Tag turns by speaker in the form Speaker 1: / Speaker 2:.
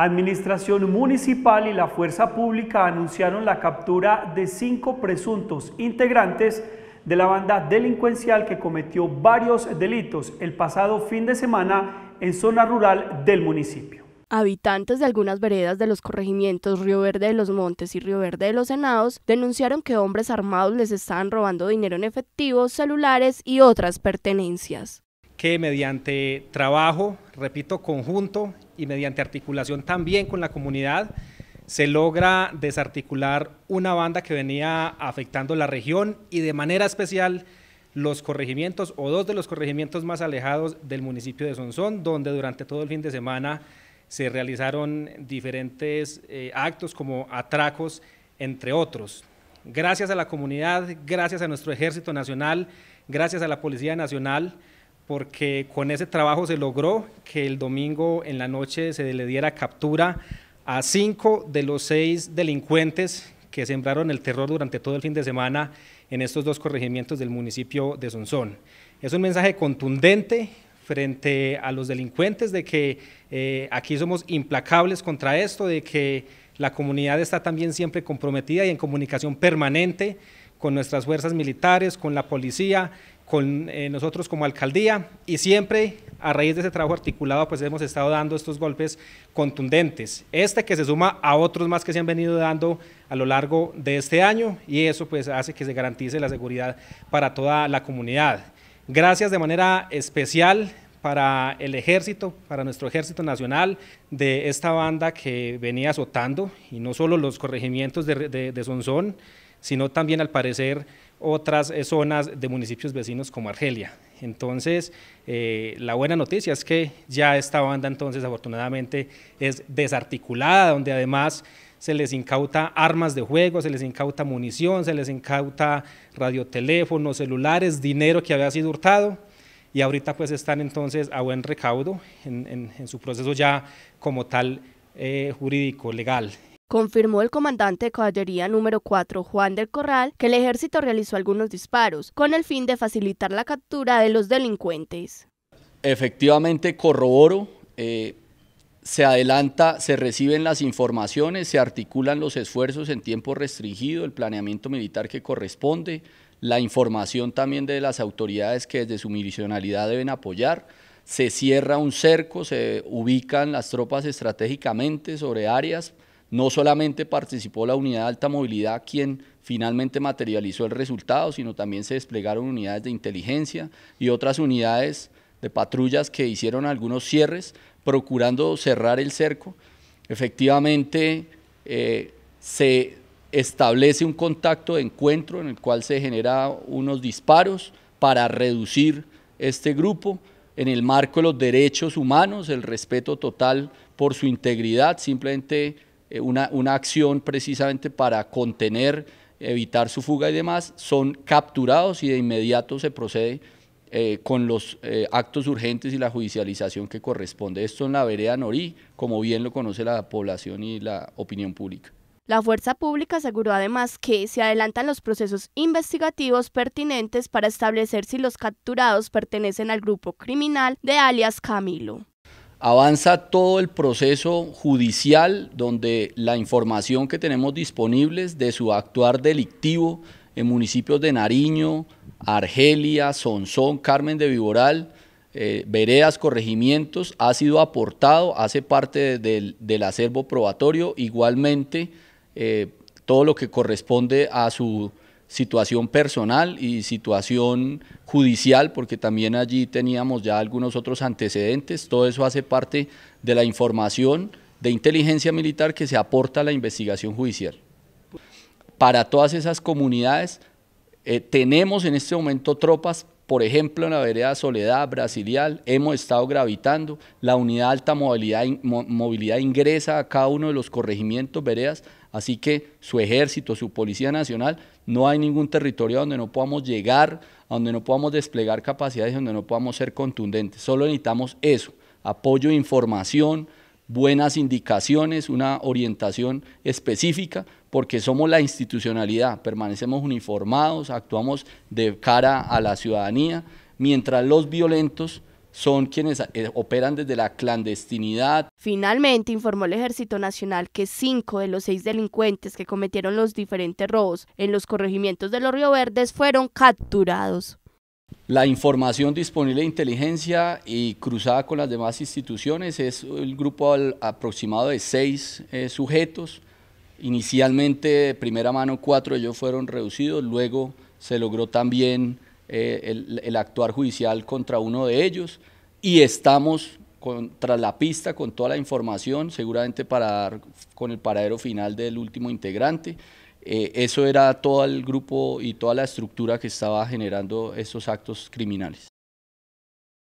Speaker 1: Administración Municipal y la Fuerza Pública anunciaron la captura de cinco presuntos integrantes de la banda delincuencial que cometió varios delitos el pasado fin de semana en zona rural del municipio.
Speaker 2: Habitantes de algunas veredas de los corregimientos Río Verde de los Montes y Río Verde de los Senados denunciaron que hombres armados les estaban robando dinero en efectivo, celulares y otras pertenencias
Speaker 1: que mediante trabajo, repito, conjunto y mediante articulación también con la comunidad, se logra desarticular una banda que venía afectando la región y de manera especial los corregimientos o dos de los corregimientos más alejados del municipio de Sonsón, donde durante todo el fin de semana se realizaron diferentes eh, actos como atracos, entre otros. Gracias a la comunidad, gracias a nuestro Ejército Nacional, gracias a la Policía Nacional, porque con ese trabajo se logró que el domingo en la noche se le diera captura a cinco de los seis delincuentes que sembraron el terror durante todo el fin de semana en estos dos corregimientos del municipio de Sonsón. Es un mensaje contundente frente a los delincuentes de que eh, aquí somos implacables contra esto, de que la comunidad está también siempre comprometida y en comunicación permanente con nuestras fuerzas militares, con la policía con eh, nosotros como alcaldía y siempre a raíz de ese trabajo articulado pues hemos estado dando estos golpes contundentes. Este que se suma a otros más que se han venido dando a lo largo de este año y eso pues hace que se garantice la seguridad para toda la comunidad. Gracias de manera especial para el ejército, para nuestro ejército nacional, de esta banda que venía azotando, y no solo los corregimientos de, de, de Sonsón, sino también al parecer otras eh, zonas de municipios vecinos como Argelia. Entonces, eh, la buena noticia es que ya esta banda entonces afortunadamente es desarticulada, donde además se les incauta armas de juego, se les incauta munición, se les incauta radioteléfonos, celulares, dinero que había sido hurtado y ahorita pues están entonces a buen recaudo en, su proceso ya como tal eh, jurídico, legal.
Speaker 2: Confirmó el comandante de caballería número 4, Juan del Corral, que el ejército realizó algunos disparos con el fin de facilitar la captura de los delincuentes.
Speaker 3: Efectivamente, corroboro, eh, se adelanta, se reciben las informaciones, se articulan los esfuerzos en tiempo restringido, el planeamiento militar que corresponde, la información también de las autoridades que desde su misionalidad deben apoyar se cierra un cerco, se ubican las tropas estratégicamente sobre áreas no solamente participó la unidad de alta movilidad, quien finalmente materializó el resultado, sino también se desplegaron unidades de inteligencia y otras unidades de patrullas que hicieron algunos cierres, procurando cerrar el cerco. Efectivamente, eh, se establece un contacto de encuentro en el cual se generan unos disparos para reducir este grupo en el marco de los derechos humanos, el respeto total por su integridad, simplemente eh, una, acción precisamente para contener, evitar su fuga y demás, son capturados y de inmediato se procede eh, con los eh, actos urgentes y la judicialización que corresponde. Esto en la vereda Norí, como bien lo conoce la población y la opinión pública.
Speaker 2: La Fuerza Pública aseguró además que se adelantan los procesos investigativos pertinentes para establecer si los capturados pertenecen al grupo criminal de alias Camilo.
Speaker 3: Avanza todo el proceso judicial donde la información que tenemos disponibles de su actuar delictivo en municipios de Nariño, Argelia, Sonsón, Carmen de Viboral, eh, veredas, corregimientos, ha sido aportado, hace parte del acervo probatorio, igualmente eh, todo lo que corresponde a su situación personal y situación judicial, porque también allí teníamos ya algunos otros antecedentes. Todo eso hace parte de la información de inteligencia militar que se aporta a la investigación judicial. Para todas esas comunidades eh, tenemos en este momento tropas, por ejemplo en la vereda Soledad, Brasilial, hemos estado gravitando, la unidad alta movilidad, movilidad ingresa a cada uno de los corregimientos, veredas, así que su ejército, su Policía Nacional no hay ningún territorio donde no podamos llegar, donde no podamos desplegar capacidades, donde no podamos ser contundentes. Solo necesitamos eso, apoyo, información, buenas indicaciones, una orientación específica, porque somos la institucionalidad, permanecemos uniformados, actuamos de cara a la ciudadanía, mientras los violentos son quienes eh, operan desde la clandestinidad.
Speaker 2: Finalmente, informó el Ejército Nacional que cinco de los seis delincuentes que cometieron los diferentes robos en los corregimientos de los Río Verdes fueron capturados.
Speaker 3: La información disponible de inteligencia y cruzada con las demás instituciones es el grupo aproximado de seis eh, sujetos. Inicialmente, primera mano, cuatro de ellos fueron reducidos, luego se logró también eh, el, actuar judicial contra uno de ellos y estamos tras la pista con toda la información, seguramente para dar con el paradero final del último integrante. Eh, eso era todo el grupo y toda la estructura que estaba generando estos actos criminales.